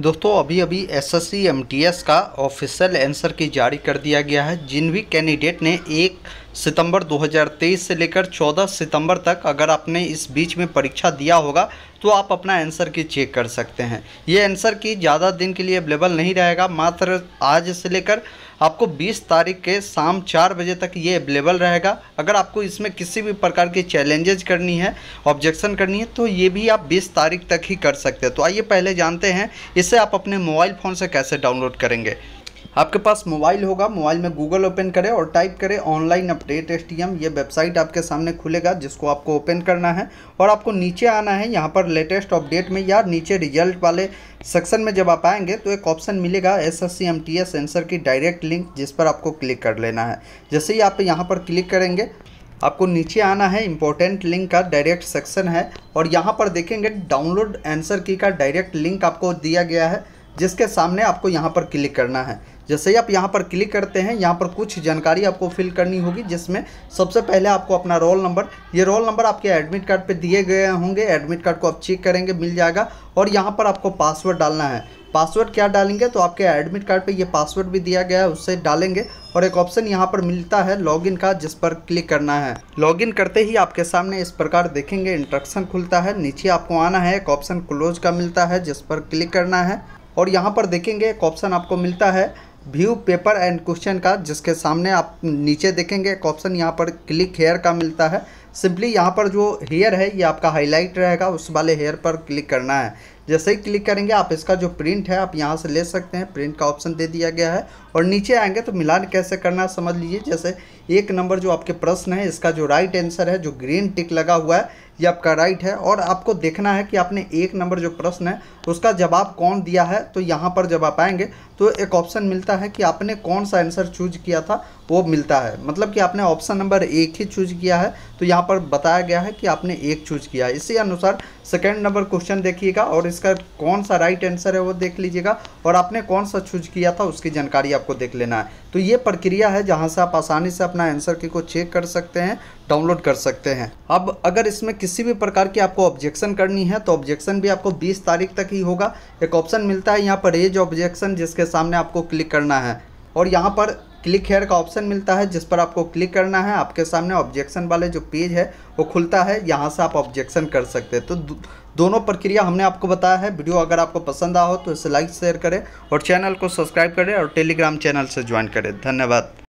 दोस्तों अभी अभी एसएससी एमटीएस का ऑफिशियल आंसर की जारी कर दिया गया है जिन भी कैंडिडेट ने एक सितंबर 2023 से लेकर 14 सितंबर तक अगर आपने इस बीच में परीक्षा दिया होगा तो आप अपना आंसर की चेक कर सकते हैं ये आंसर की ज़्यादा दिन के लिए अवेलेबल नहीं रहेगा मात्र आज से लेकर आपको 20 तारीख के शाम चार बजे तक ये अवेलेबल रहेगा अगर आपको इसमें किसी भी प्रकार की चैलेंजेज करनी है ऑब्जेक्शन करनी है तो ये भी आप 20 तारीख तक ही कर सकते हैं तो आइए पहले जानते हैं इसे आप अपने मोबाइल फ़ोन से कैसे डाउनलोड करेंगे आपके पास मोबाइल होगा मोबाइल में गूगल ओपन करें और टाइप करें ऑनलाइन अपडेट एस ये वेबसाइट आपके सामने खुलेगा जिसको आपको ओपन करना है और आपको नीचे आना है यहाँ पर लेटेस्ट अपडेट में या नीचे रिजल्ट वाले सेक्शन में जब आप आएंगे तो एक ऑप्शन मिलेगा S S C M T S सेंसर की डायरेक्ट लिंक जिस पर आपको क्लिक कर लेना है जैसे ही आप यहाँ पर क्लिक करेंगे आपको नीचे आना है इम्पोर्टेंट लिंक का डायरेक्ट सेक्शन है और यहाँ पर देखेंगे डाउनलोड एंसर की का डायरेक्ट लिंक आपको दिया गया है जिसके सामने आपको यहाँ पर क्लिक करना है जैसे ही आप यहाँ पर क्लिक करते हैं यहाँ पर कुछ जानकारी आपको फिल करनी होगी जिसमें सबसे पहले आपको अपना रोल नंबर ये रोल नंबर आपके एडमिट कार्ड पे दिए गए होंगे एडमिट कार्ड को आप चेक करेंगे मिल जाएगा और यहाँ पर आपको पासवर्ड डालना है पासवर्ड क्या डालेंगे तो आपके एडमिट कार्ड पे ये पासवर्ड भी दिया गया है उससे डालेंगे और एक ऑप्शन यहाँ पर मिलता है लॉगिन का जिस पर क्लिक करना है लॉगिन करते ही आपके सामने इस प्रकार देखेंगे इंट्रक्शन खुलता है नीचे आपको आना है एक ऑप्शन क्लोज का मिलता है जिस पर क्लिक करना है और यहाँ पर देखेंगे एक ऑप्शन आपको मिलता है व्यू पेपर एंड क्वेश्चन का जिसके सामने आप नीचे देखेंगे एक ऑप्शन यहाँ पर क्लिक हेयर का मिलता है सिंपली यहाँ पर जो हेयर है ये आपका हाईलाइट रहेगा उस वाले हेयर पर क्लिक करना है जैसे ही क्लिक करेंगे आप इसका जो प्रिंट है आप यहाँ से ले सकते हैं प्रिंट का ऑप्शन दे दिया गया है और नीचे आएंगे तो मिलान कैसे करना समझ लीजिए जैसे एक नंबर जो आपके प्रश्न है इसका जो राइट आंसर है जो ग्रीन टिक लगा हुआ है ये आपका राइट है और आपको देखना है कि आपने एक नंबर जो प्रश्न है उसका जवाब कौन दिया है तो यहाँ पर जब आप आएंगे तो एक ऑप्शन मिलता है कि आपने कौन सा आंसर चूज किया था वो मिलता है मतलब कि आपने ऑप्शन नंबर एक ही चूज किया है तो यहाँ पर बताया गया है कि आपने एक चूज किया है इसी अनुसार सेकेंड नंबर क्वेश्चन देखिएगा और इसका कौन सा राइट आंसर है वो देख लीजिएगा और आपने कौन सा चूज किया था उसकी जानकारी आपको आपको देख लेना है तो ये प्रक्रिया है जहाँ से आप आसानी से अपना आंसर की को चेक कर सकते हैं डाउनलोड कर सकते हैं अब अगर इसमें किसी भी प्रकार की आपको ऑब्जेक्शन करनी है तो ऑब्जेक्शन भी आपको 20 तारीख तक ही होगा एक ऑप्शन मिलता है यहाँ पर रेज ऑब्जेक्शन जिसके सामने आपको क्लिक करना है और यहाँ पर क्लिक हेयर का ऑप्शन मिलता है जिस पर आपको क्लिक करना है आपके सामने ऑब्जेक्शन वाले जो पेज है वो खुलता है यहाँ से आप ऑब्जेक्शन कर सकते हैं तो दोनों प्रक्रिया हमने आपको बताया है वीडियो अगर आपको पसंद आ हो तो इसे लाइक शेयर करें और चैनल को सब्सक्राइब करें और टेलीग्राम चैनल से ज्वाइन करें धन्यवाद